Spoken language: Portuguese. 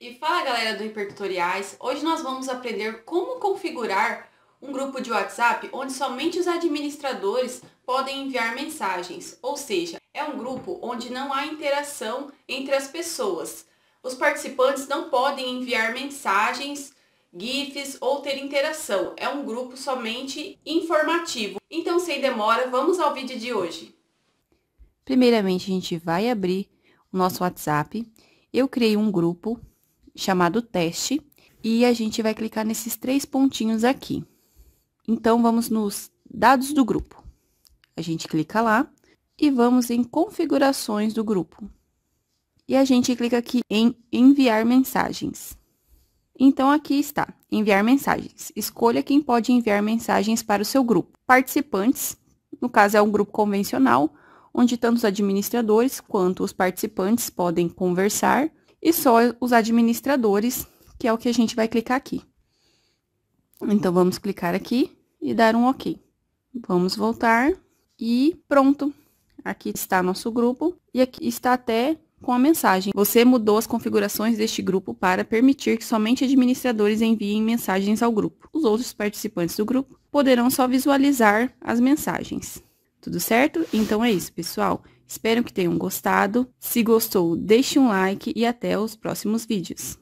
E fala galera do Hipertutoriais, hoje nós vamos aprender como configurar um grupo de WhatsApp onde somente os administradores podem enviar mensagens, ou seja, é um grupo onde não há interação entre as pessoas. Os participantes não podem enviar mensagens, GIFs ou ter interação, é um grupo somente informativo. Então sem demora, vamos ao vídeo de hoje. Primeiramente a gente vai abrir o nosso WhatsApp, eu criei um grupo chamado teste, e a gente vai clicar nesses três pontinhos aqui. Então, vamos nos dados do grupo. A gente clica lá e vamos em configurações do grupo. E a gente clica aqui em enviar mensagens. Então, aqui está, enviar mensagens. Escolha quem pode enviar mensagens para o seu grupo. Participantes, no caso é um grupo convencional, onde tanto os administradores quanto os participantes podem conversar e só os administradores, que é o que a gente vai clicar aqui. Então, vamos clicar aqui e dar um OK. Vamos voltar e pronto. Aqui está nosso grupo e aqui está até com a mensagem. Você mudou as configurações deste grupo para permitir que somente administradores enviem mensagens ao grupo. Os outros participantes do grupo poderão só visualizar as mensagens. Tudo certo? Então é isso, pessoal. Espero que tenham gostado. Se gostou, deixe um like e até os próximos vídeos.